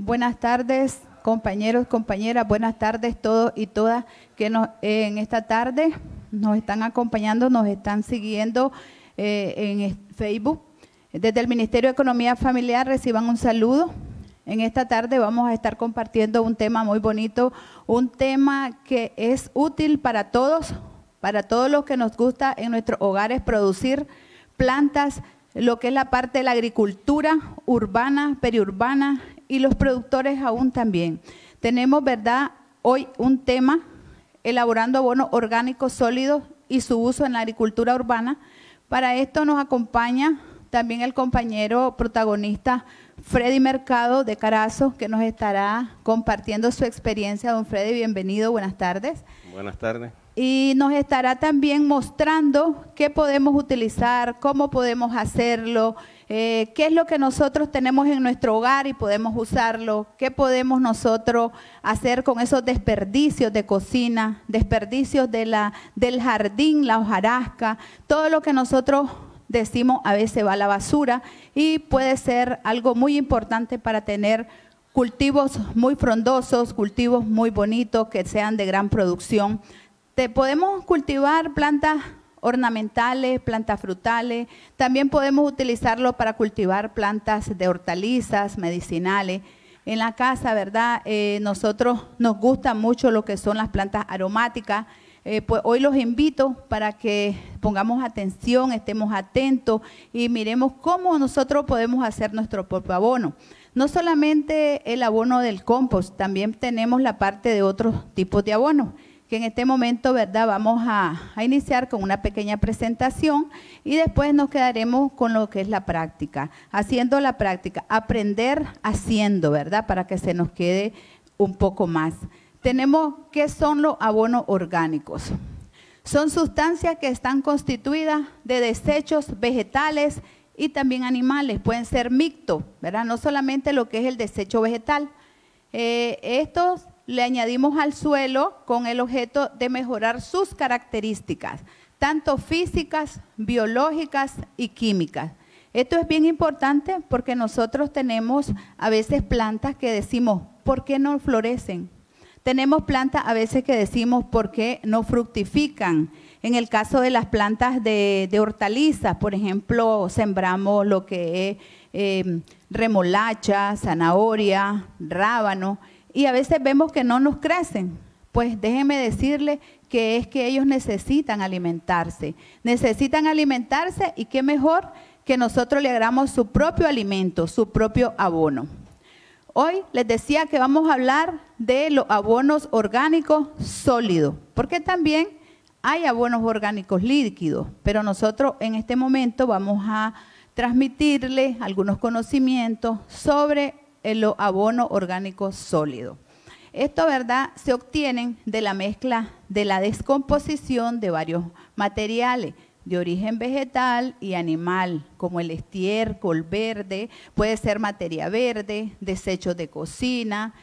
Buenas tardes, compañeros, compañeras, buenas tardes todos y todas que nos, eh, en esta tarde nos están acompañando, nos están siguiendo eh, en Facebook. Desde el Ministerio de Economía Familiar reciban un saludo. En esta tarde vamos a estar compartiendo un tema muy bonito, un tema que es útil para todos, para todos los que nos gusta en nuestros hogares producir plantas, lo que es la parte de la agricultura urbana, periurbana y los productores aún también. Tenemos, ¿verdad? Hoy un tema elaborando abonos orgánicos sólidos y su uso en la agricultura urbana. Para esto nos acompaña también el compañero protagonista Freddy Mercado de Carazo, que nos estará compartiendo su experiencia. Don Freddy, bienvenido, buenas tardes. Buenas tardes y nos estará también mostrando qué podemos utilizar, cómo podemos hacerlo, eh, qué es lo que nosotros tenemos en nuestro hogar y podemos usarlo, qué podemos nosotros hacer con esos desperdicios de cocina, desperdicios de la, del jardín, la hojarasca, todo lo que nosotros decimos a veces va a la basura y puede ser algo muy importante para tener cultivos muy frondosos, cultivos muy bonitos que sean de gran producción este, podemos cultivar plantas ornamentales, plantas frutales. También podemos utilizarlo para cultivar plantas de hortalizas, medicinales. En la casa, ¿verdad? Eh, nosotros nos gusta mucho lo que son las plantas aromáticas. Eh, pues hoy los invito para que pongamos atención, estemos atentos y miremos cómo nosotros podemos hacer nuestro propio abono. No solamente el abono del compost, también tenemos la parte de otros tipos de abono que en este momento, ¿verdad? Vamos a, iniciar con una pequeña presentación y después nos quedaremos con lo que es la práctica, haciendo la práctica, aprender haciendo, ¿verdad? Para que se nos quede un poco más. Tenemos qué son los abonos orgánicos. Son sustancias que están constituidas de desechos vegetales y también animales, pueden ser mixtos, ¿verdad? No solamente lo que es el desecho vegetal. Eh, estos le añadimos al suelo con el objeto de mejorar sus características, tanto físicas, biológicas y químicas. Esto es bien importante porque nosotros tenemos a veces plantas que decimos, ¿por qué no florecen? Tenemos plantas a veces que decimos, ¿por qué no fructifican? En el caso de las plantas de, hortalizas, por ejemplo, sembramos lo que es eh, remolacha, zanahoria, rábano y a veces vemos que no nos crecen. Pues déjenme decirle que es que ellos necesitan alimentarse. Necesitan alimentarse y qué mejor que nosotros le hagamos su propio alimento, su propio abono. Hoy les decía que vamos a hablar de los abonos orgánicos sólidos, porque también hay abonos orgánicos líquidos, pero nosotros en este momento vamos a transmitirles algunos conocimientos sobre el abono orgánico sólido. Esto, ¿verdad?, se obtienen de la mezcla de la descomposición de varios materiales de origen vegetal y animal, como el estiércol verde, puede ser materia verde, desechos de cocina.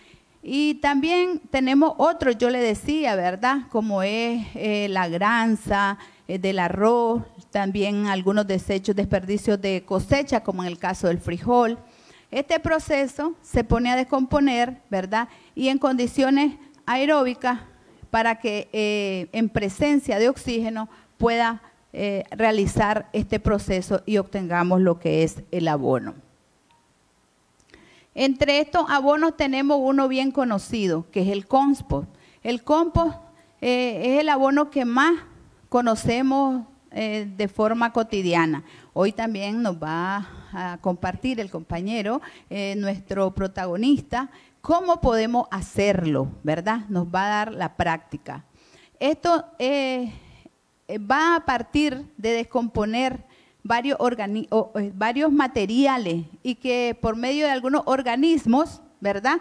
Y también tenemos otros, yo le decía, ¿verdad? Como es eh, la granza eh, del arroz, también algunos desechos, desperdicios de cosecha, como en el caso del frijol. Este proceso se pone a descomponer, ¿verdad? Y en condiciones aeróbicas para que eh, en presencia de oxígeno pueda eh, realizar este proceso y obtengamos lo que es el abono. Entre estos abonos tenemos uno bien conocido, que es el compost. El compost eh, es el abono que más conocemos de forma cotidiana. Hoy también nos va a compartir el compañero, eh, nuestro protagonista, cómo podemos hacerlo, ¿verdad? Nos va a dar la práctica. Esto eh, va a partir de descomponer varios, eh, varios materiales y que por medio de algunos organismos, ¿verdad?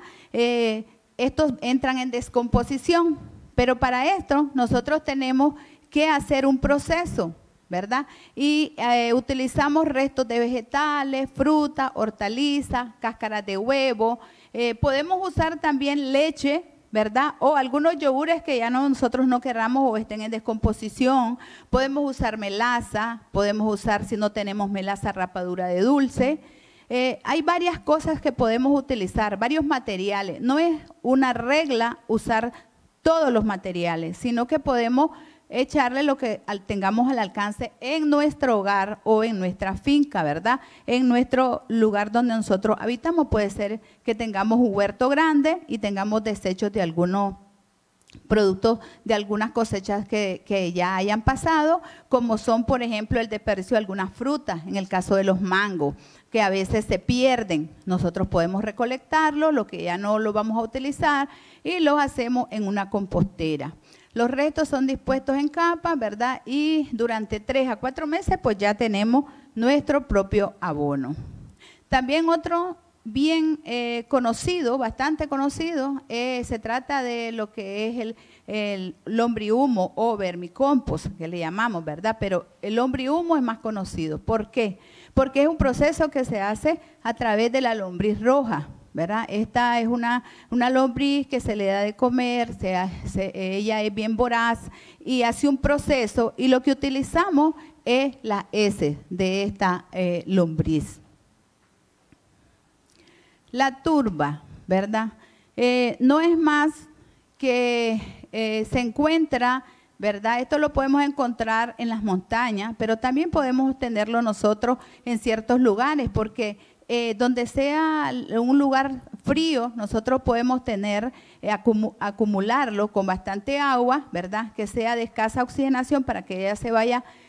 estos entran en descomposición, pero para esto nosotros tenemos que hacer un proceso ¿verdad? Y eh, utilizamos restos de vegetales, fruta, hortalizas, cáscaras de huevo. Eh, podemos usar también leche, ¿verdad? O algunos yogures que ya nosotros no querramos o estén en descomposición. Podemos usar melaza, podemos usar, si no tenemos melaza, rapadura de dulce. Eh, hay varias cosas que podemos utilizar, varios materiales. No es una regla usar todos los materiales, sino que podemos echarle lo que tengamos al alcance en nuestro hogar o en nuestra finca, ¿verdad? En nuestro lugar donde nosotros habitamos. Puede ser que tengamos un huerto grande y tengamos desechos de algunos productos de algunas cosechas que, ya hayan pasado, como son, por ejemplo, el desperdicio de algunas frutas, en el caso de los mangos, que a veces se pierden. Nosotros podemos recolectarlos, lo que ya no lo vamos a utilizar, y los hacemos en una compostera. Los restos son dispuestos en capas, ¿verdad? Y durante tres a cuatro meses, pues ya tenemos nuestro propio abono. También otro bien eh, conocido, bastante conocido, eh, se trata de lo que es el, el lombrihumo o vermicompost, que le llamamos, ¿verdad? Pero el lombrihumo es más conocido. ¿Por qué? Porque es un proceso que se hace a través de la lombriz roja. ¿verdad? Esta es una, lombriz que se le da de comer, ella es bien voraz y hace un proceso y lo que utilizamos es la S de esta eh, lombriz. La turba, ¿verdad? Eh, no es más que eh, se encuentra, ¿verdad? Esto lo podemos encontrar en las montañas, pero también podemos tenerlo nosotros en ciertos lugares porque eh, donde sea un lugar frío, nosotros podemos tener, eh, acumularlo con bastante agua, Que sea de escasa oxigenación para que ella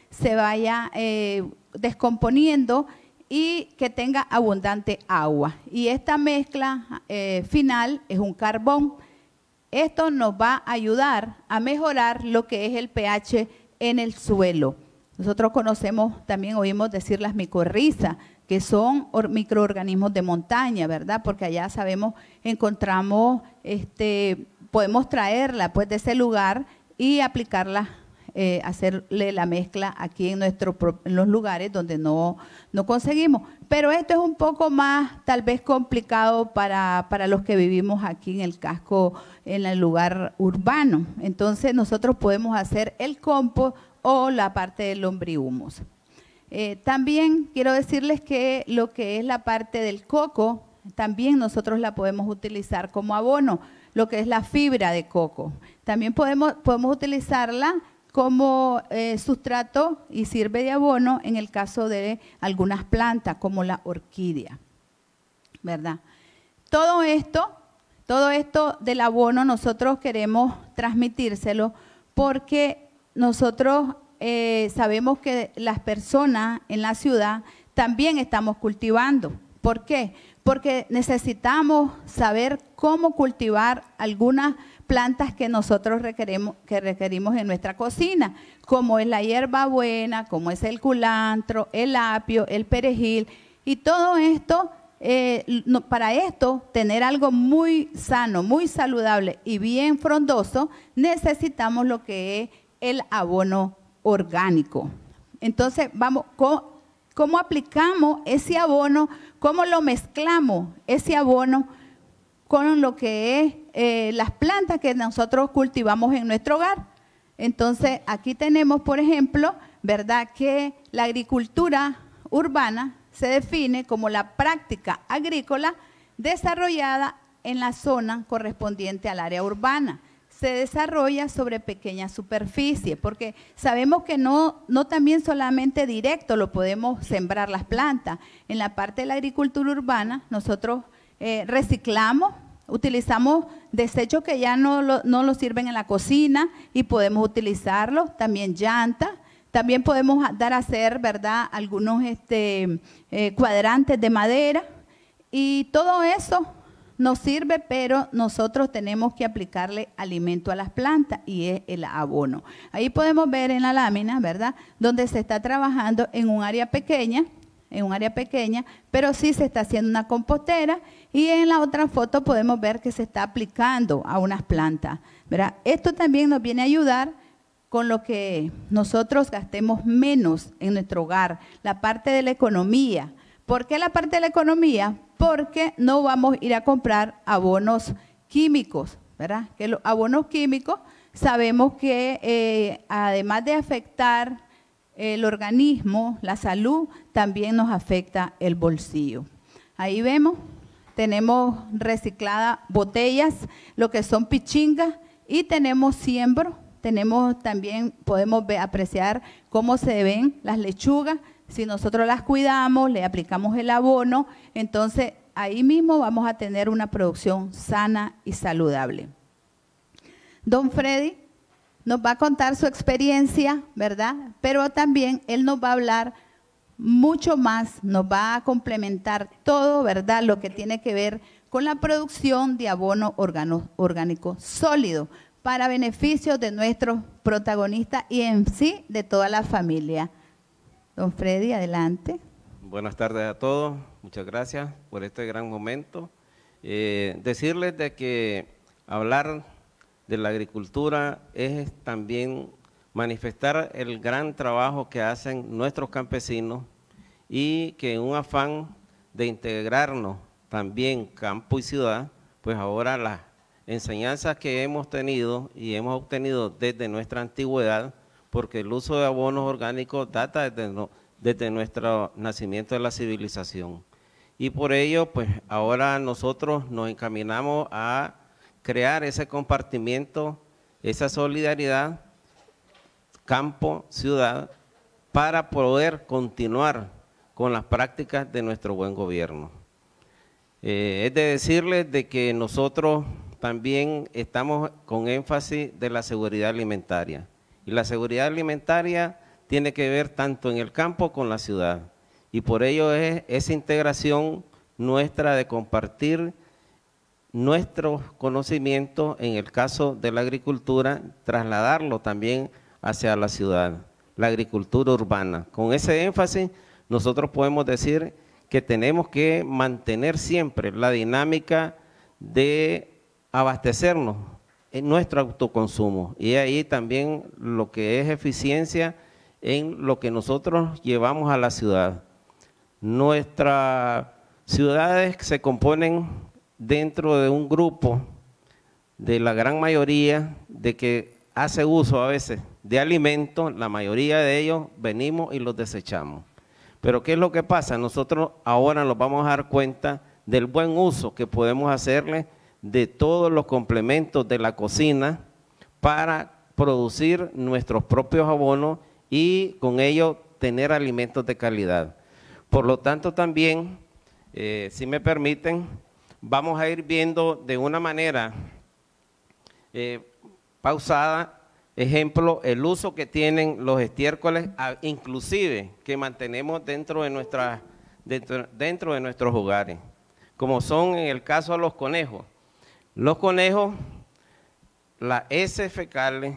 se vaya, eh, descomponiendo y que tenga abundante agua. Y esta mezcla final es un carbón. Esto nos va a ayudar a mejorar lo que es el pH en el suelo. Nosotros conocemos, también oímos decir las micorrizas, que son microorganismos de montaña, ¿verdad? Porque allá sabemos, encontramos, este, podemos traerla pues de ese lugar y aplicarla, eh, hacerle la mezcla aquí en, nuestro, los lugares donde no, conseguimos. Pero esto es un poco más tal vez complicado para, los que vivimos aquí en el casco, en el lugar urbano. Entonces nosotros podemos hacer el compost o la parte del lombrihumus. Eh, también quiero decirles que lo que es la parte del coco, también nosotros la podemos utilizar como abono, lo que es la fibra de coco. También podemos, podemos utilizarla como eh, sustrato y sirve de abono en el caso de algunas plantas como la orquídea, ¿verdad? Todo esto, todo esto del abono nosotros queremos transmitírselo porque nosotros eh, sabemos que las personas en la ciudad también estamos cultivando. ¿Por qué? Porque necesitamos saber cómo cultivar algunas plantas que nosotros requerimos, que requerimos en nuestra cocina, como es la hierba buena, como es el culantro, el apio, el perejil, y todo esto, eh, para esto, tener algo muy sano, muy saludable y bien frondoso, necesitamos lo que es el abono orgánico. Entonces, vamos, ¿cómo, aplicamos ese abono? ¿Cómo lo mezclamos ese abono con lo que es eh, las plantas que nosotros cultivamos en nuestro hogar? Entonces, aquí tenemos, por ejemplo, ¿verdad? Que la agricultura urbana se define como la práctica agrícola desarrollada en la zona correspondiente al área urbana se desarrolla sobre pequeña superficie, porque sabemos que no, no también solamente directo lo podemos sembrar las plantas. En la parte de la agricultura urbana, nosotros eh, reciclamos, utilizamos desechos que ya no lo, sirven en la cocina y podemos utilizarlos, también llantas, también podemos dar a hacer, ¿verdad?, algunos este, eh, cuadrantes de madera y todo eso nos sirve, pero nosotros tenemos que aplicarle alimento a las plantas y es el abono. Ahí podemos ver en la lámina, ¿verdad? Donde se está trabajando en un área pequeña, en un área pequeña, pero sí se está haciendo una compostera y en la otra foto podemos ver que se está aplicando a unas plantas, ¿verdad? Esto también nos viene a ayudar con lo que nosotros gastemos menos en nuestro hogar, la parte de la economía. ¿Por qué la parte de la economía? porque no vamos a ir a comprar abonos químicos, ¿verdad? Que los abonos químicos sabemos que eh, además de afectar el organismo, la salud, también nos afecta el bolsillo. Ahí vemos, tenemos recicladas botellas, lo que son pichingas, y tenemos siembro, tenemos también, podemos apreciar cómo se ven las lechugas, si nosotros las cuidamos, le aplicamos el abono, entonces ahí mismo vamos a tener una producción sana y saludable. Don Freddy nos va a contar su experiencia, ¿verdad? Pero también él nos va a hablar mucho más, nos va a complementar todo, ¿verdad? Lo que tiene que ver con la producción de abono orgánico sólido para beneficio de nuestros protagonistas y en sí de toda la familia. Don Freddy, adelante. Buenas tardes a todos, muchas gracias por este gran momento. Eh, decirles de que hablar de la agricultura es también manifestar el gran trabajo que hacen nuestros campesinos y que en un afán de integrarnos también campo y ciudad, pues ahora las enseñanzas que hemos tenido y hemos obtenido desde nuestra antigüedad porque el uso de abonos orgánicos data desde, nuestro nacimiento de la civilización. Y por ello, pues ahora nosotros nos encaminamos a crear ese compartimiento, esa solidaridad campo-ciudad para poder continuar con las prácticas de nuestro buen gobierno. Eh, es de decirles de que nosotros también estamos con énfasis de la seguridad alimentaria. Y la seguridad alimentaria tiene que ver tanto en el campo con la ciudad. Y por ello es esa integración nuestra de compartir nuestros conocimientos, en el caso de la agricultura, trasladarlo también hacia la ciudad, la agricultura urbana. Con ese énfasis, nosotros podemos decir que tenemos que mantener siempre la dinámica de abastecernos nuestro autoconsumo. Y ahí también lo que es eficiencia en lo que nosotros llevamos a la ciudad. Nuestras ciudades se componen dentro de un grupo de la gran mayoría de que hace uso a veces de alimentos, la mayoría de ellos venimos y los desechamos. Pero ¿qué es lo que pasa? Nosotros ahora nos vamos a dar cuenta del buen uso que podemos hacerle de todos los complementos de la cocina para producir nuestros propios abonos y con ello tener alimentos de calidad. Por lo tanto, también, eh, si me permiten, vamos a ir viendo de una manera eh, pausada, ejemplo, el uso que tienen los estiércoles, inclusive que mantenemos dentro de, dentro de nuestros hogares, como son en el caso de los conejos los conejos, la S fecal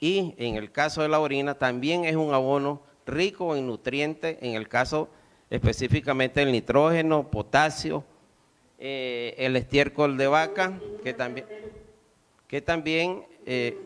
y en el caso de la orina también es un abono rico en nutrientes, en el caso específicamente el nitrógeno, potasio, eh, el estiércol de vaca, que también, que también eh,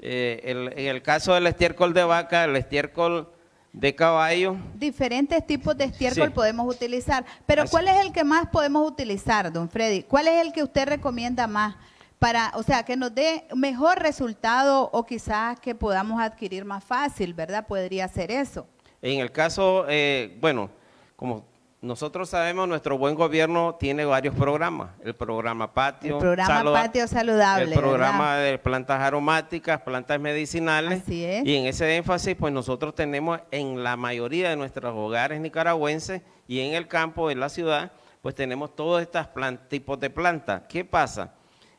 eh, en el caso del estiércol de vaca, el estiércol de caballo. Diferentes tipos de estiércol podemos utilizar. Pero ¿cuál es el que más podemos utilizar, don Freddy? ¿Cuál es el que usted recomienda más? Para, o sea, que nos dé mejor resultado o quizás que podamos adquirir más fácil, ¿verdad? Podría ser eso. En el caso, eh, bueno, como nosotros sabemos, nuestro buen gobierno tiene varios programas. El programa Patio. El programa Patio Saludable. El programa de plantas aromáticas, plantas medicinales. Y en ese énfasis, pues nosotros tenemos en la mayoría de nuestros hogares nicaragüenses y en el campo en la ciudad, pues tenemos todos estos tipos de plantas. ¿Qué pasa?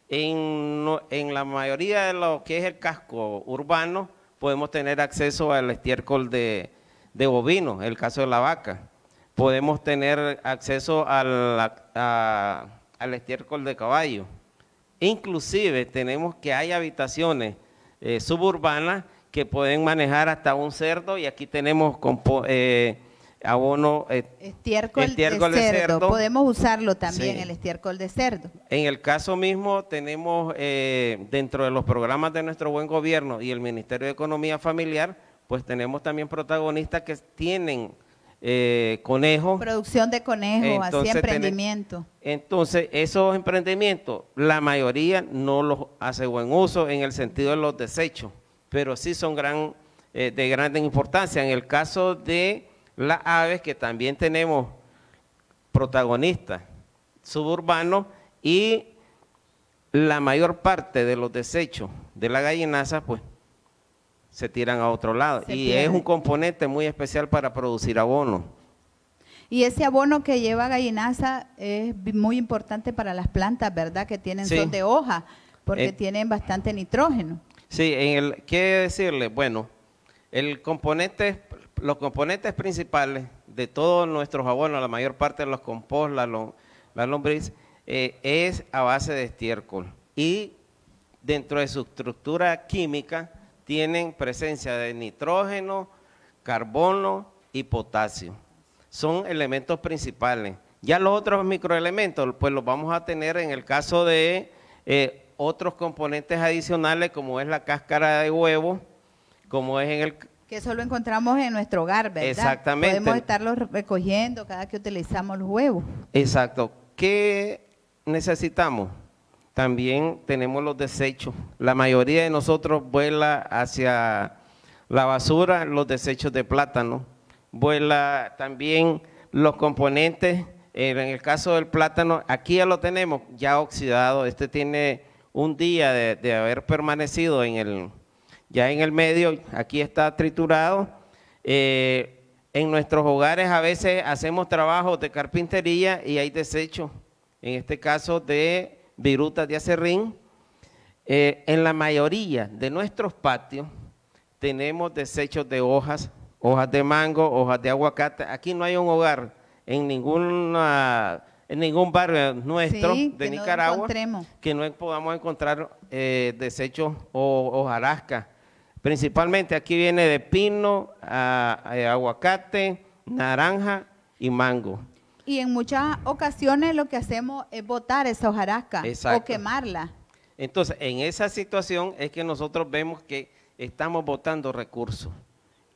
En, la mayoría de lo que es el casco urbano, podemos tener acceso al estiércol de bovino, el caso de la vaca podemos tener acceso al, al estiércol de caballo. Inclusive tenemos que hay habitaciones eh, suburbanas que pueden manejar hasta un cerdo y aquí tenemos eh, abono eh, estiércol, de, cerdo. Podemos usarlo también el estiércol de cerdo. En el caso mismo tenemos dentro de los programas de nuestro buen gobierno y el Ministerio de Economía Familiar, pues tenemos también protagonistas que tienen eh, conejos. Producción de conejos, así emprendimiento. entonces, esos emprendimientos, la mayoría no los hace buen uso en el sentido de los desechos, pero sí son gran, eh, de gran importancia. En el caso de las aves, que también tenemos protagonistas suburbanos y la mayor parte de los desechos de la gallinaza, pues se tiran a otro lado. y es un componente muy especial para producir abono. Y ese abono que lleva gallinaza es muy importante para las plantas, ¿verdad? Que tienen de hoja, porque eh, tienen bastante nitrógeno. Sí, en el, ¿qué decirle? Bueno, el componente, los componentes principales de todos nuestros abonos, la mayor parte de los compost, la, lombriz, eh, es a base de estiércol. Y dentro de su estructura química, tienen presencia de nitrógeno, carbono y potasio. Son elementos principales. Ya los otros microelementos, pues los vamos a tener en el caso de eh, otros componentes adicionales, como es la cáscara de huevo, como es en el... Que eso lo encontramos en nuestro hogar, ¿verdad? Exactamente. Podemos estarlo recogiendo cada que utilizamos los huevos. Exacto. ¿Qué necesitamos? También tenemos los desechos. La mayoría de nosotros vuela hacia la basura, los desechos de plátano. Vuela también los componentes. Eh, en el caso del plátano, aquí ya lo tenemos ya oxidado. Este tiene un día de, haber permanecido en el, ya en el medio. Aquí está triturado. Eh, en nuestros hogares a veces hacemos trabajos de carpintería y hay desechos, en este caso de virutas de acerrín, eh, en la mayoría de nuestros patios tenemos desechos de hojas, hojas de mango, hojas de aguacate. Aquí no hay un hogar en en ningún barrio nuestro de Nicaragua que no podamos encontrar eh, desechos o hojarasca. Principalmente aquí viene de pino, ah, eh, aguacate, naranja y mango. Y en muchas ocasiones lo que hacemos es botar esa hojarasca o quemarla. Entonces, en esa situación es que nosotros vemos que estamos botando recursos.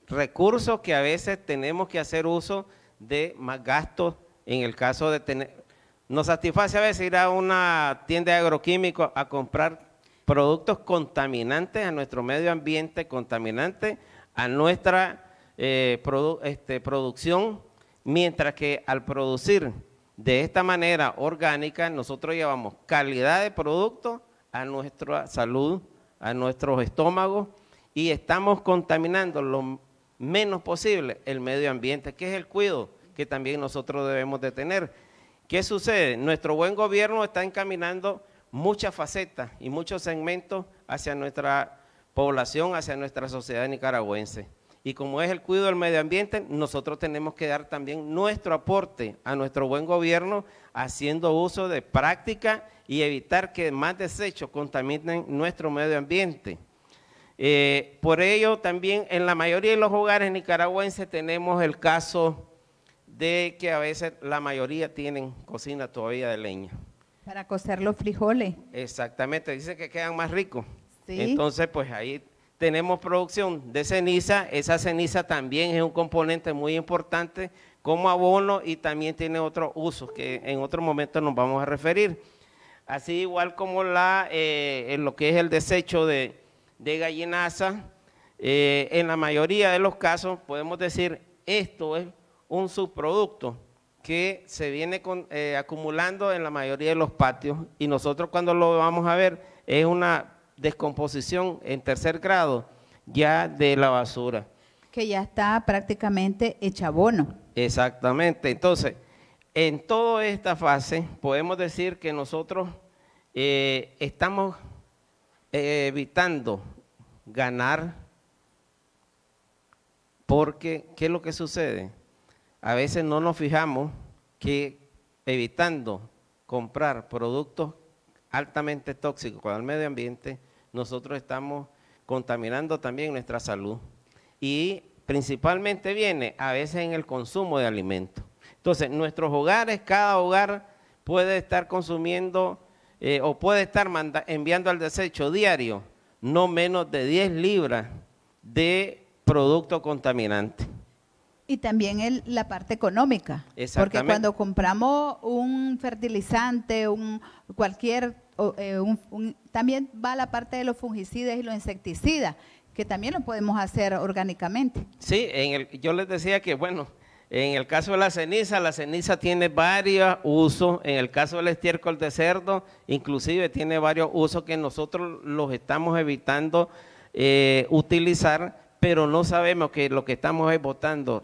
Recursos que a veces tenemos que hacer uso de más gastos en el caso de tener... Nos satisface a veces ir a una tienda de agroquímicos a comprar productos contaminantes a nuestro medio ambiente, contaminantes a nuestra eh, este, producción Mientras que al producir de esta manera orgánica, nosotros llevamos calidad de producto a nuestra salud, a nuestros estómagos y estamos contaminando lo menos posible el medio ambiente, que es el cuidado que también nosotros debemos de tener. ¿Qué sucede? Nuestro buen gobierno está encaminando muchas facetas y muchos segmentos hacia nuestra población, hacia nuestra sociedad nicaragüense y como es el cuidado del medio ambiente, nosotros tenemos que dar también nuestro aporte a nuestro buen gobierno haciendo uso de práctica y evitar que más desechos contaminen nuestro medio ambiente. Eh, por ello, también en la mayoría de los hogares nicaragüenses tenemos el caso de que a veces la mayoría tienen cocina todavía de leña. Para cocer los frijoles. Exactamente, dicen que quedan más ricos. Entonces, pues ahí tenemos producción de ceniza, esa ceniza también es un componente muy importante como abono y también tiene otros usos que en otro momento nos vamos a referir. Así igual como la, eh, lo que es el desecho de, de gallinaza, eh, en la mayoría de los casos podemos decir esto es un subproducto que se viene eh, acumulando en la mayoría de los patios y nosotros cuando lo vamos a ver es una descomposición en tercer grado ya de la basura. Que ya está prácticamente hecha abono. Exactamente. Entonces, en toda esta fase podemos decir que nosotros eh, estamos eh, evitando ganar porque, ¿qué es lo que sucede? A veces no nos fijamos que evitando comprar productos altamente tóxico para el medio ambiente, nosotros estamos contaminando también nuestra salud. Y principalmente viene a veces en el consumo de alimentos. Entonces, nuestros hogares, cada hogar puede estar consumiendo eh, o puede estar enviando al desecho diario no menos de 10 libras de producto contaminante. Y también la parte económica. Porque cuando compramos un fertilizante, un cualquier eh, un, también va la parte de los fungicidas y los insecticidas, que también lo podemos hacer orgánicamente. Sí, en el, yo les decía que, bueno, en el caso de la ceniza, la ceniza tiene varios usos, en el caso del estiércol de cerdo, inclusive tiene varios usos que nosotros los estamos evitando eh, utilizar, pero no sabemos que lo que estamos votando,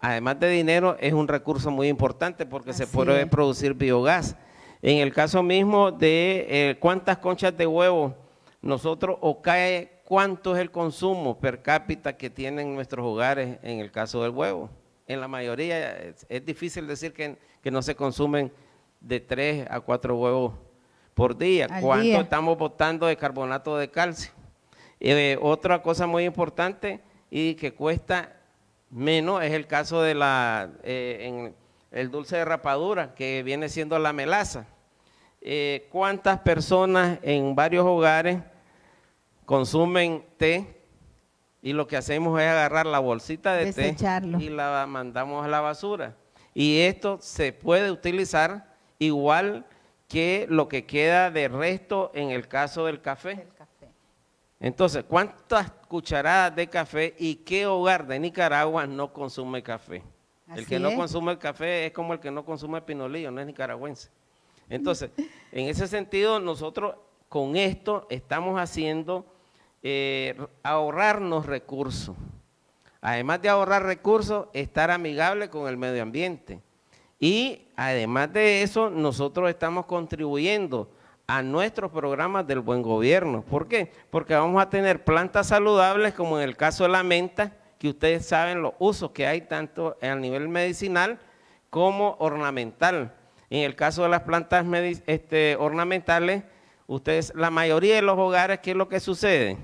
además de dinero, es un recurso muy importante porque se puede producir biogás. En el caso mismo de eh, cuántas conchas de huevo nosotros o cae, cuánto es el consumo per cápita que tienen nuestros hogares en el caso del huevo. En la mayoría es, difícil decir que, no se consumen de tres a cuatro huevos por día. cuando ¿Cuánto estamos botando de carbonato de calcio? Eh, otra cosa muy importante y que cuesta menos es el caso de la, eh, el dulce de rapadura, que viene siendo la melaza. Eh, cuántas personas en varios hogares consumen té y lo que hacemos es agarrar la bolsita de té y la mandamos a la basura. Y esto se puede utilizar igual que lo que queda de resto en el caso del café. Entonces, ¿cuántas cucharadas de café y qué hogar de Nicaragua no consume café? el que no consume el café es como el que no consume pinolillo, no es nicaragüense. Entonces, en ese sentido, nosotros con esto estamos haciendo eh, ahorrarnos recursos. Además de ahorrar recursos, estar amigable con el medio ambiente. Y además de eso, nosotros estamos contribuyendo a nuestros programas del buen gobierno. ¿Por qué? Porque vamos a tener plantas saludables, como en el caso de la menta, que ustedes saben los usos que hay tanto a nivel medicinal como ornamental en el caso de las plantas este, ornamentales, ustedes, la mayoría de los hogares, ¿qué es lo que sucede?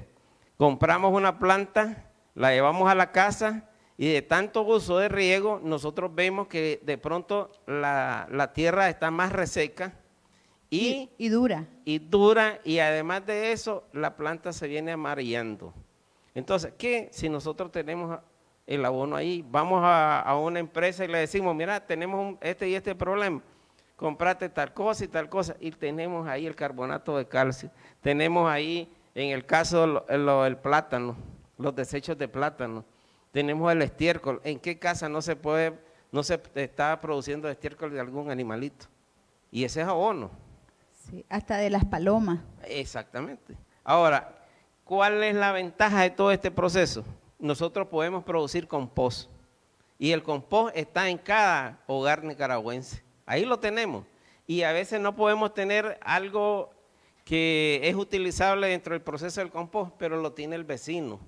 Compramos una planta, la llevamos a la casa y de tanto uso de riego, nosotros vemos que de pronto la, tierra está más reseca. Y, dura. Y dura, y además de eso, la planta se viene amarillando. Entonces, ¿qué si nosotros tenemos el abono ahí? Vamos a, una empresa y le decimos, mira, tenemos este y este problema comprate tal cosa y tal cosa. Y tenemos ahí el carbonato de calcio, tenemos ahí, en el caso, del plátano, los desechos de plátano, tenemos el estiércol. ¿En qué casa no se puede, no se está produciendo estiércol de algún animalito? Y ese es abono. Sí, hasta de las palomas. Exactamente. Ahora, ¿cuál es la ventaja de todo este proceso? Nosotros podemos producir compost. Y el compost está en cada hogar nicaragüense. Ahí lo tenemos. Y a veces no podemos tener algo que es utilizable dentro del proceso del compost, pero lo tiene el vecino,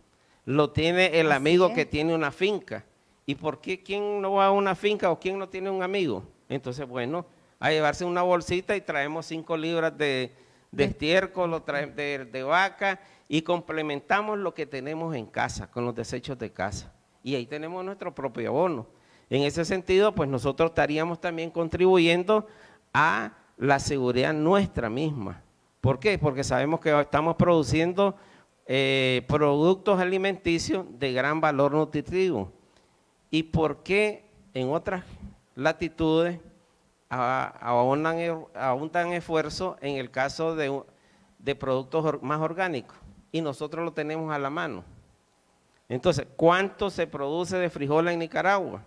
lo tiene el amigo que tiene una finca. ¿Y por qué quién no va a una finca o quién no tiene un amigo? Entonces, bueno, a llevarse una bolsita y traemos cinco libras de, estiércol de, de vaca y complementamos lo que tenemos en casa con los desechos de casa. Y ahí tenemos nuestro propio abono. En ese sentido, pues nosotros estaríamos también contribuyendo a la seguridad nuestra misma. ¿Por qué? Porque sabemos que estamos produciendo eh, productos alimenticios de gran valor nutritivo. ¿Y por qué en otras latitudes aún tan e, esfuerzo en el caso de, de productos más orgánicos? Y nosotros lo tenemos a la mano. Entonces, ¿cuánto se produce de frijol en Nicaragua?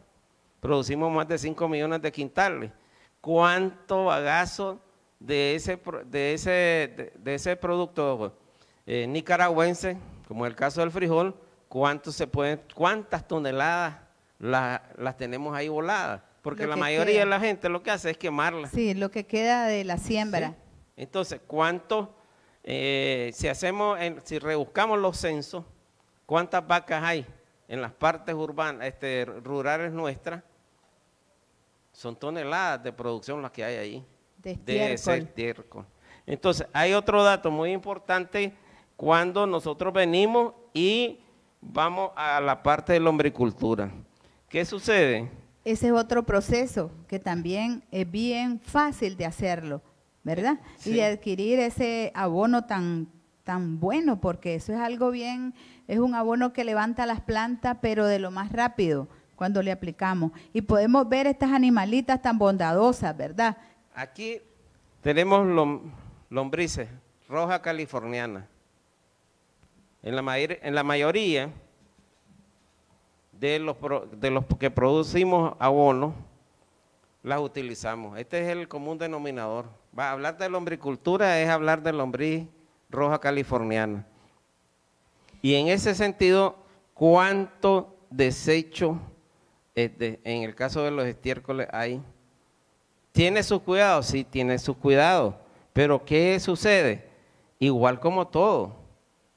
producimos más de 5 millones de quintales. ¿Cuánto bagazo de ese, de ese, de, ese producto eh, nicaragüense, como el caso del frijol, cuánto se pueden, cuántas toneladas las tenemos ahí voladas? Porque la mayoría de la gente lo que hace es quemarlas. Sí, lo que queda de la siembra. Entonces, ¿cuánto, eh, si hacemos, si rebuscamos los censos, cuántas vacas hay en las partes urbanas, este, rurales nuestras son toneladas de producción las que hay ahí. De, de estiércol. Entonces, hay otro dato muy importante cuando nosotros venimos y vamos a la parte de la hombricultura. ¿Qué sucede? Ese es otro proceso que también es bien fácil de hacerlo, ¿verdad? Y de adquirir ese abono tan, tan bueno, porque eso es algo bien, es un abono que levanta las plantas, pero de lo más rápido cuando le aplicamos. Y podemos ver estas animalitas tan bondadosas, ¿verdad? Aquí tenemos lombrices, roja californiana. En la, mayoría de los, que producimos abono, las utilizamos. Este es el común denominador. Va hablar de lombricultura es hablar de lombriz roja californiana. Y en ese sentido, ¿cuánto desecho este, en el caso de los estiércoles hay... ¿Tiene sus cuidados? Sí, tiene sus cuidados. Pero ¿qué sucede? Igual como todo.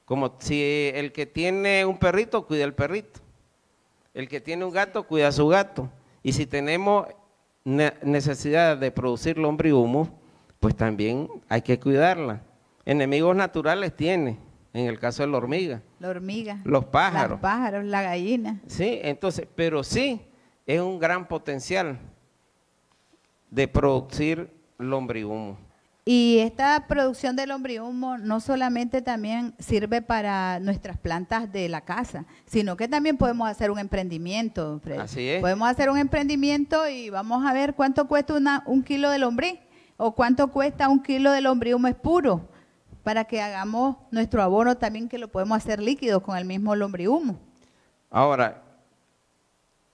Como si el que tiene un perrito, cuida el perrito. El que tiene un gato, cuida su gato. Y si tenemos necesidad de producir lombre humo, pues también hay que cuidarla. Enemigos naturales tiene, en el caso de la hormiga. La hormiga. Los pájaros. Los pájaros, la gallina. Sí, entonces, pero sí, es un gran potencial de producir lombrihumo. Y esta producción de lombrihumo no solamente también sirve para nuestras plantas de la casa, sino que también podemos hacer un emprendimiento, Así es. Podemos hacer un emprendimiento y vamos a ver cuánto cuesta un kilo de lombriz o cuánto cuesta un kilo de lombrihumo puro para que hagamos nuestro abono también que lo podemos hacer líquido con el mismo lombrihumo. Ahora,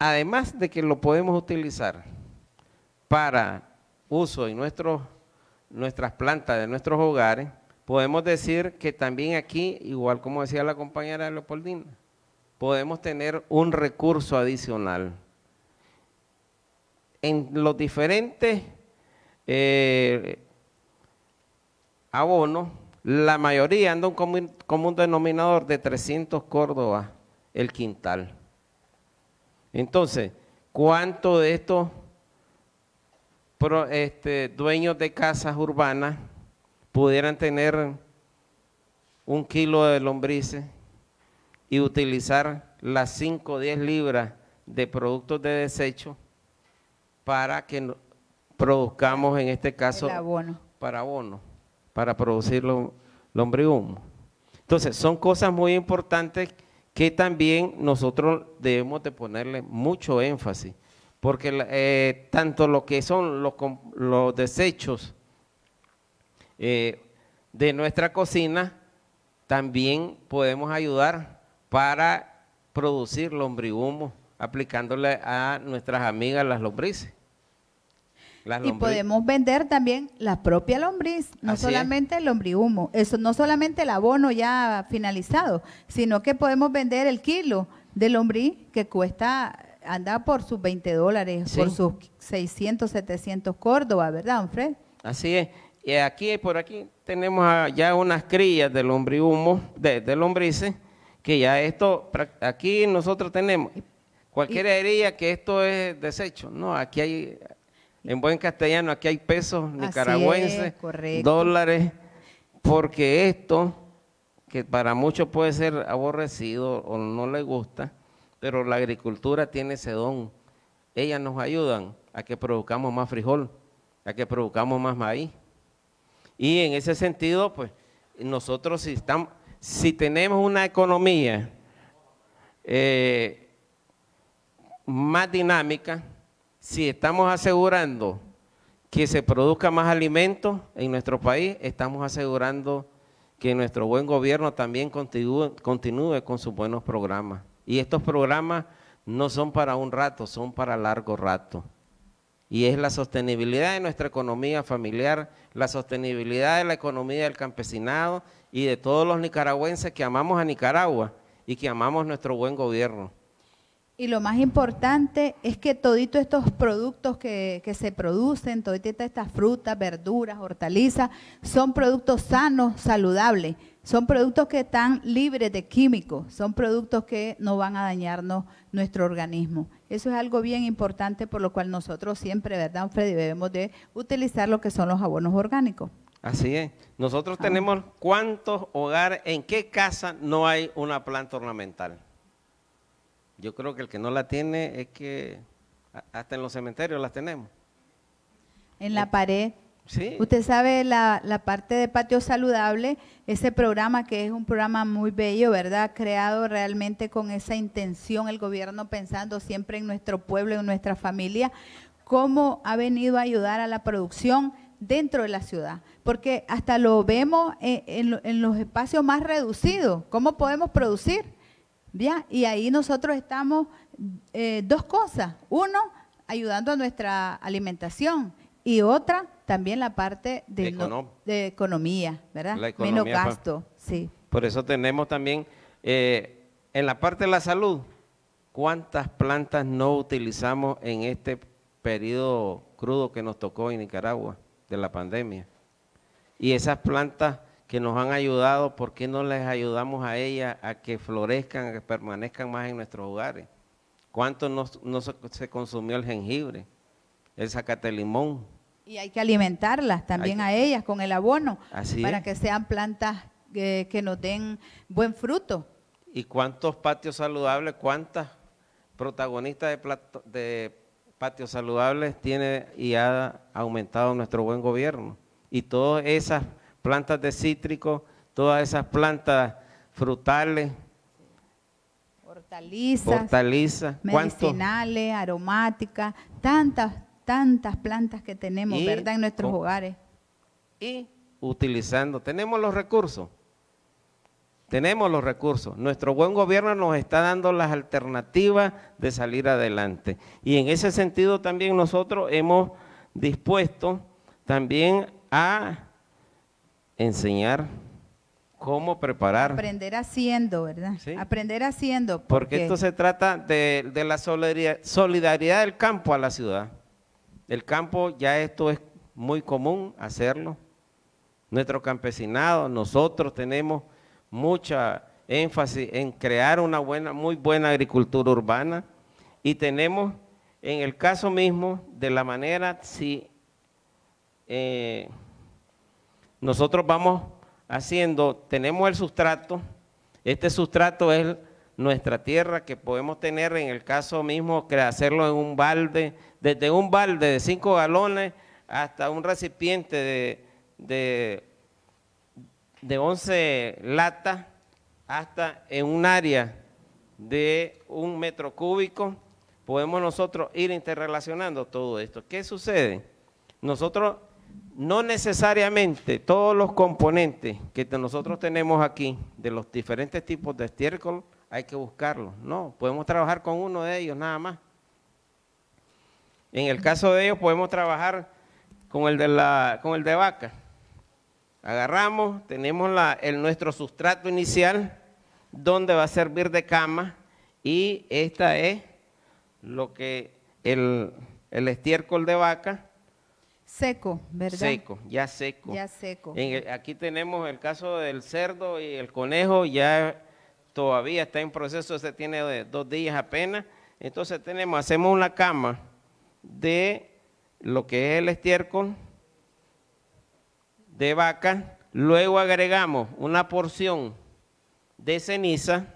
además de que lo podemos utilizar para uso en nuestras plantas de nuestros hogares, podemos decir que también aquí, igual como decía la compañera Leopoldina, podemos tener un recurso adicional. En los diferentes eh, abonos, la mayoría anda un denominador de 300 Córdoba el quintal. Entonces, ¿cuánto de estos este, dueños de casas urbanas pudieran tener un kilo de lombrices y utilizar las 5 o 10 libras de productos de desecho para que produzcamos, en este caso, para abono, para producir lombrihumo. Entonces, son cosas muy importantes que también nosotros debemos de ponerle mucho énfasis, porque eh, tanto lo que son los, desechos eh, de nuestra cocina, también podemos ayudar para producir lombrihumo aplicándole a nuestras amigas las lombrices y podemos vender también la propia lombriz, no solamente el lombrihumo, eso no solamente el abono ya finalizado, sino que podemos vender el kilo de lombriz que cuesta anda por sus 20 dólares, por sus 600, 700 Córdoba, ¿verdad, Así es. Y aquí, por aquí, tenemos ya unas crías de lombrihumo, de, de lombrices, que ya esto, aquí nosotros tenemos, cualquier herida que esto es desecho, ¿no? Aquí hay en buen castellano, aquí hay pesos nicaragüenses, dólares, porque esto, que para muchos puede ser aborrecido o no le gusta, pero la agricultura tiene ese don. Ellas nos ayudan a que produzcamos más frijol, a que produzcamos más maíz. Y en ese sentido, pues, nosotros si, si tenemos una economía eh, más dinámica, si estamos asegurando que se produzca más alimentos en nuestro país, estamos asegurando que nuestro buen gobierno también continúe, continúe con sus buenos programas. Y estos programas no son para un rato, son para largo rato. Y es la sostenibilidad de nuestra economía familiar, la sostenibilidad de la economía del campesinado y de todos los nicaragüenses que amamos a Nicaragua y que amamos nuestro buen gobierno. Y lo más importante es que todos estos productos que, se producen, todas estas frutas, verduras, hortalizas, son productos sanos, saludables, son productos que están libres de químicos, son productos que no van a dañarnos nuestro organismo. Eso es algo bien importante por lo cual nosotros siempre, ¿verdad, Freddy? Debemos de utilizar lo que son los abonos orgánicos. Así es. Nosotros ah. tenemos cuántos hogares, en qué casa no hay una planta ornamental. Yo creo que el que no la tiene es que hasta en los cementerios las tenemos. En la pared. Sí. Usted sabe la, la, parte de Patio Saludable, ese programa que es un programa muy bello, ¿verdad? Creado realmente con esa intención, el gobierno pensando siempre en nuestro pueblo, en nuestra familia, cómo ha venido a ayudar a la producción dentro de la ciudad, porque hasta lo vemos eh, en los espacios más reducidos, cómo podemos producir y ahí nosotros estamos eh, dos cosas. Uno, ayudando a nuestra alimentación y otra, también la parte de, economía, ¿verdad? La economía, Menos pues. gasto, sí. Por eso tenemos también, eh, en la parte de la salud, ¿cuántas plantas no utilizamos en este periodo crudo que nos tocó en Nicaragua de la pandemia? Y esas plantas que nos han ayudado, ¿por qué no les ayudamos a ellas a que florezcan, a que permanezcan más en nuestros hogares? ¿Cuánto no, se consumió el jengibre, el zacate limón? Y hay que alimentarlas también a ellas con el abono para que sean plantas que, nos den buen fruto. ¿Y cuántos patios saludables, cuántas protagonistas de, de patios saludables tiene y ha aumentado nuestro buen gobierno? Y todas esas plantas de cítrico, todas esas plantas frutales. Hortalizas, medicinales, aromáticas, tantas, tantas plantas que tenemos, ¿verdad? En nuestros hogares. Y utilizando, tenemos los recursos, tenemos los recursos. Nuestro buen gobierno nos está dando las alternativas de salir adelante. Y en ese sentido también nosotros hemos dispuesto también a enseñar cómo preparar. Aprender haciendo, ¿verdad? ¿Sí? Aprender haciendo. Porque... esto se trata de, de, la solidaridad del campo a la ciudad. El campo ya esto es muy común hacerlo. Nuestro campesinado, nosotros tenemos mucha énfasis en crear una buena, muy buena agricultura urbana y tenemos en el caso mismo de la manera si eh, nosotros vamos haciendo, tenemos el sustrato, este sustrato es nuestra tierra que podemos tener en el caso mismo que hacerlo en un balde, desde un balde de 5 galones hasta un recipiente de, de, de 11 latas, hasta en un área de un metro cúbico, podemos nosotros ir interrelacionando todo esto. ¿Qué sucede? Nosotros no necesariamente todos los componentes que nosotros tenemos aquí de los diferentes tipos de estiércol hay que buscarlos. No, podemos trabajar con uno de ellos nada más. En el caso de ellos podemos trabajar con el de, con el de vaca. Agarramos, tenemos el, nuestro sustrato inicial donde va a servir de cama y esta es lo que el estiércol de vaca Seco, ¿verdad? Seco, ya seco. Ya seco. aquí tenemos el caso del cerdo y el conejo, ya todavía está en proceso, se tiene dos días apenas. Entonces tenemos, hacemos una cama de lo que es el estiércol de vaca, luego agregamos una porción de ceniza.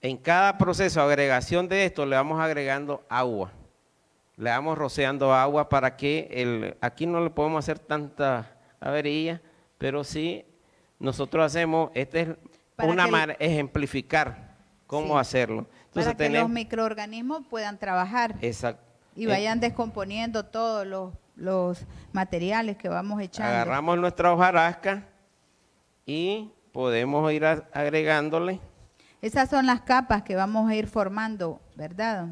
En cada proceso agregación de esto le vamos agregando agua le vamos rociando agua para que el, aquí no le podemos hacer tanta avería, pero sí nosotros hacemos, este es una manera, ejemplificar cómo hacerlo. Entonces, para que los microorganismos puedan trabajar. Y vayan eh. descomponiendo todos los, los materiales que vamos echando. Agarramos nuestra hojarasca y podemos ir agregándole esas son las capas que vamos a ir formando, ¿verdad?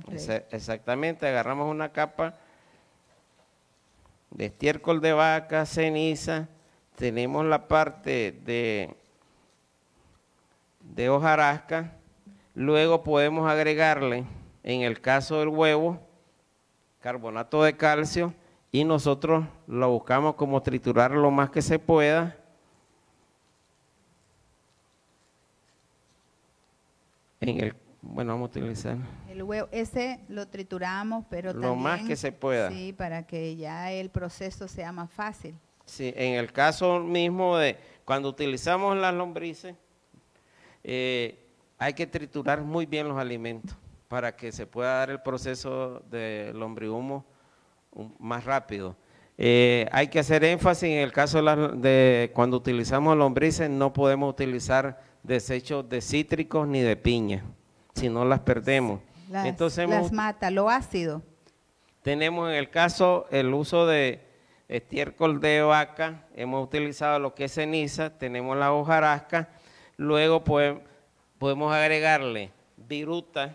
Exactamente, agarramos una capa de estiércol de vaca, ceniza, tenemos la parte de, de hojarasca, luego podemos agregarle, en el caso del huevo, carbonato de calcio y nosotros lo buscamos como triturar lo más que se pueda el, bueno, vamos a utilizar. El huevo, ese lo trituramos, pero lo más que se pueda. Sí, para que ya el proceso sea más fácil. Sí, en el caso mismo de cuando utilizamos las lombrices, eh, hay que triturar muy bien los alimentos para que se pueda dar el proceso de lombrihumo más rápido. Eh, hay que hacer énfasis en el caso de, cuando utilizamos lombrices, no podemos utilizar desechos de cítricos ni de piña, si no las perdemos. Las, Entonces mata, lo ácido. Tenemos en el caso el uso de estiércol de vaca, hemos utilizado lo que es ceniza, tenemos la hojarasca, luego pues, podemos agregarle viruta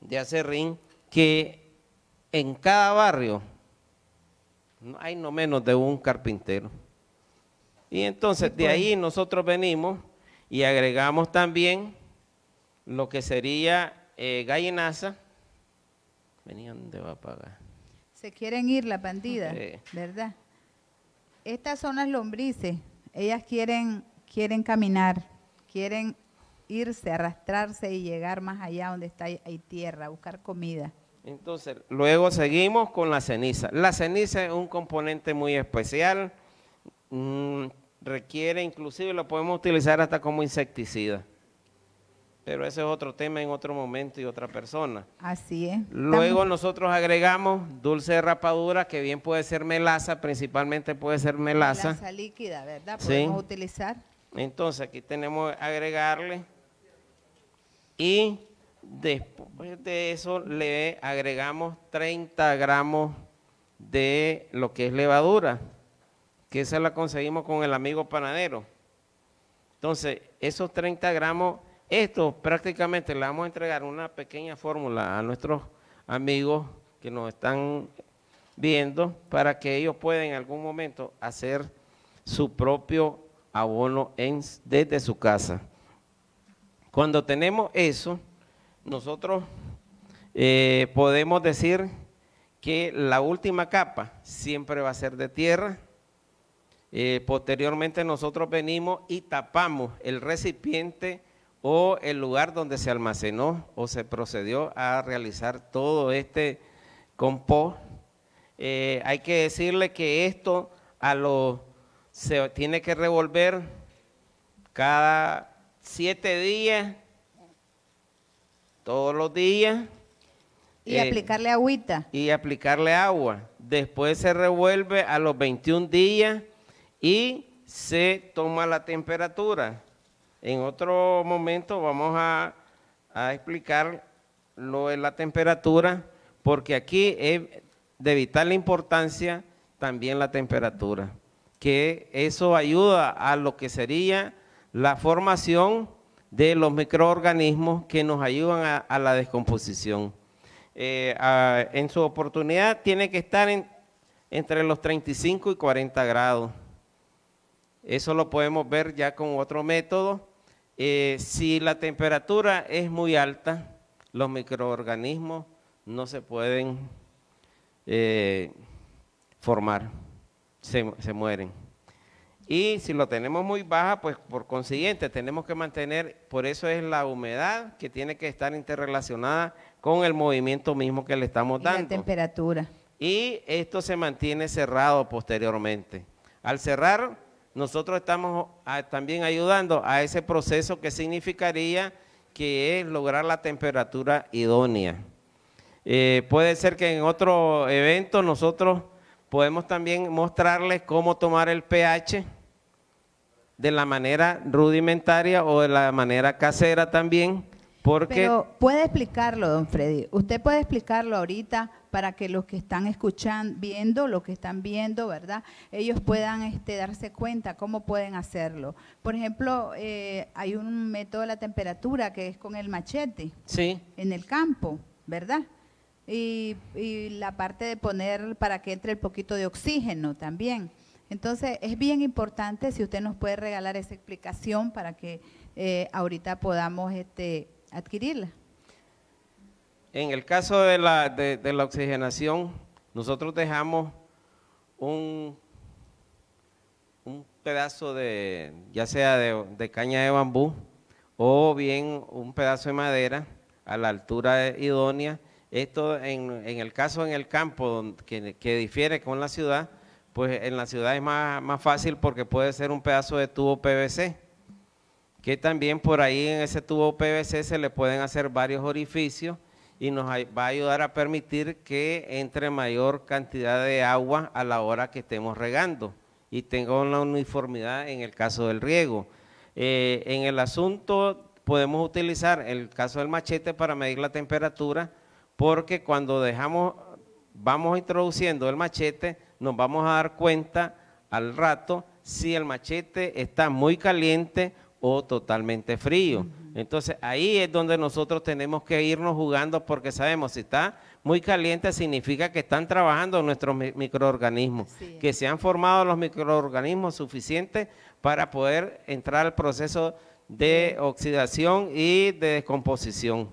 de acerrín, que en cada barrio hay no menos de un carpintero. Y entonces de ahí nosotros venimos y agregamos también lo que sería eh, gallinaza. Venían de va a pagar. Se quieren ir las bandidas, ¿verdad? Estas son las lombrices. Ellas quieren, quieren caminar, quieren irse, arrastrarse y llegar más allá donde está, hay tierra, buscar comida. Entonces, luego seguimos con la ceniza. La ceniza es un componente muy especial. Mm, requiere, inclusive lo podemos utilizar hasta como insecticida. Pero ese es otro tema en otro momento y otra persona. Así es. Luego nosotros agregamos dulce de rapadura, que bien puede ser melaza, principalmente puede ser melaza. Melaza líquida, ¿verdad? Podemos utilizar. Entonces aquí tenemos agregarle y después de eso le agregamos 30 gramos de lo que es levadura que esa la conseguimos con el amigo panadero. Entonces, esos 30 gramos, esto prácticamente le vamos a entregar una pequeña fórmula a nuestros amigos que nos están viendo para que ellos puedan en algún momento hacer su propio abono desde su casa. Cuando tenemos eso, nosotros eh, podemos decir que la última capa siempre va a ser de tierra eh, posteriormente nosotros venimos y tapamos el recipiente o el lugar donde se almacenó o se procedió a realizar todo este compost. Eh, hay que decirle que esto a se tiene que revolver cada siete días, todos los días. Y eh, aplicarle agüita. Y aplicarle agua. Después se revuelve a los 21 días y se toma la temperatura. En otro momento vamos a, explicar lo de la temperatura, porque aquí es de vital importancia también la temperatura, que eso ayuda a lo que sería la formación de los microorganismos que nos ayudan a, la descomposición. Eh, en su oportunidad tiene que estar entre los 35 y 40 grados. Eso lo podemos ver ya con otro método. Eh, si la temperatura es muy alta, los microorganismos no se pueden eh, formar, se, mueren. Y si lo tenemos muy baja, pues por consiguiente tenemos que mantener, por eso es la humedad que tiene que estar interrelacionada con el movimiento mismo que le estamos dando. La temperatura. Y esto se mantiene cerrado posteriormente. Al cerrar, nosotros estamos ah, también ayudando a ese proceso que significaría que es lograr la temperatura idónea. Eh, puede ser que en otro evento nosotros podemos también mostrarles cómo tomar el pH de la manera rudimentaria o de la manera casera también pero puede explicarlo, don Freddy. Usted puede explicarlo ahorita para que los que están escuchando, viendo, lo que están viendo, ¿verdad? Ellos puedan este, darse cuenta cómo pueden hacerlo. Por ejemplo, eh, hay un método de la temperatura que es con el machete. Sí. En el campo, ¿verdad? Y, la parte de poner para que entre el poquito de oxígeno también. Entonces, es bien importante si usted nos puede regalar esa explicación para que eh, ahorita podamos este, adquirirla. En el caso de la, de, la oxigenación, nosotros dejamos un, un pedazo de, ya sea de, caña de bambú o bien un pedazo de madera a la altura idónea. Esto en, el caso en el campo que, que, difiere con la ciudad, pues en la ciudad es más, más fácil porque puede ser un pedazo de tubo PVC que también por ahí en ese tubo PVC se le pueden hacer varios orificios y nos va a ayudar a permitir que entre mayor cantidad de agua a la hora que estemos regando y tenga una uniformidad en el caso del riego. Eh, en el asunto podemos utilizar el caso del machete para medir la temperatura porque cuando dejamos, vamos introduciendo el machete, nos vamos a dar cuenta al rato si el machete está muy caliente o totalmente frío. Entonces ahí es donde nosotros tenemos que irnos jugando porque sabemos si está muy caliente significa que están trabajando nuestros microorganismos, que se han formado los microorganismos suficientes para poder entrar al proceso de oxidación y de descomposición.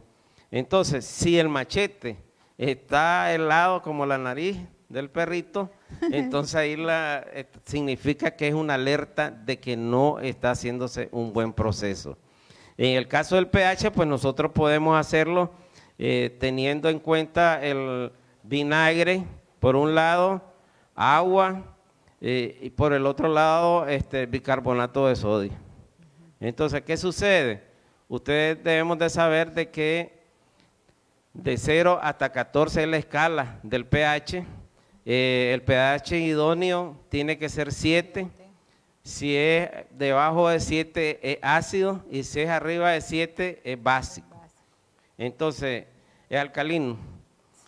Entonces, si el machete está helado como la nariz del perrito, Entonces ahí la, eh, significa que es una alerta de que no está haciéndose un buen proceso. En el caso del pH, pues nosotros podemos hacerlo eh, teniendo en cuenta el vinagre, por un lado, agua, eh, y por el otro lado, este, bicarbonato de sodio. Entonces, ¿qué sucede? Ustedes debemos de saber de que de 0 hasta 14 es la escala del pH, eh, el pH idóneo tiene que ser 7. Si es debajo de 7 es ácido y si es arriba de 7 es básico. Entonces, es alcalino.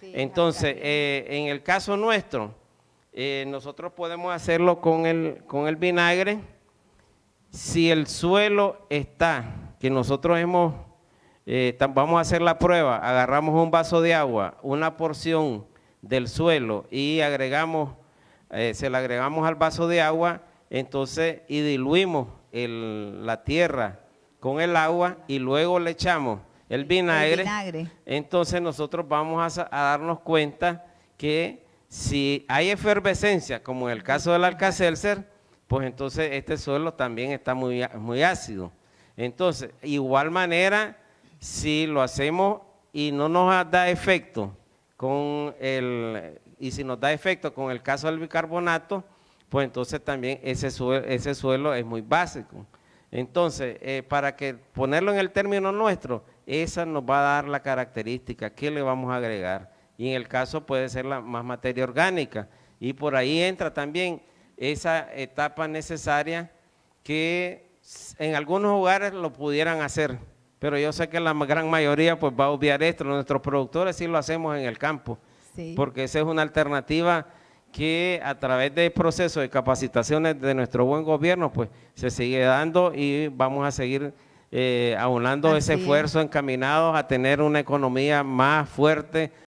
Entonces, eh, en el caso nuestro, eh, nosotros podemos hacerlo con el, con el vinagre. Si el suelo está, que nosotros hemos, vamos a hacer la prueba, agarramos un vaso de agua, una porción del suelo y agregamos, eh, se le agregamos al vaso de agua, entonces y diluimos la tierra con el agua y luego le echamos el vinagre, entonces nosotros vamos a, darnos cuenta que si hay efervescencia, como en el caso del alcacelser, pues entonces este suelo también está muy, muy ácido. Entonces, igual manera, si lo hacemos y no nos da efecto, con el, y si nos da efecto con el caso del bicarbonato, pues entonces también ese suelo, ese suelo es muy básico. Entonces, eh, para que ponerlo en el término nuestro, esa nos va a dar la característica, qué le vamos a agregar. Y en el caso puede ser la más materia orgánica. Y por ahí entra también esa etapa necesaria que en algunos lugares lo pudieran hacer, pero yo sé que la gran mayoría pues va a obviar esto. Nuestros productores sí lo hacemos en el campo, porque esa es una alternativa que a través del proceso de capacitaciones de nuestro buen gobierno pues se sigue dando y vamos a seguir eh, aunando ese esfuerzo encaminados a tener una economía más fuerte,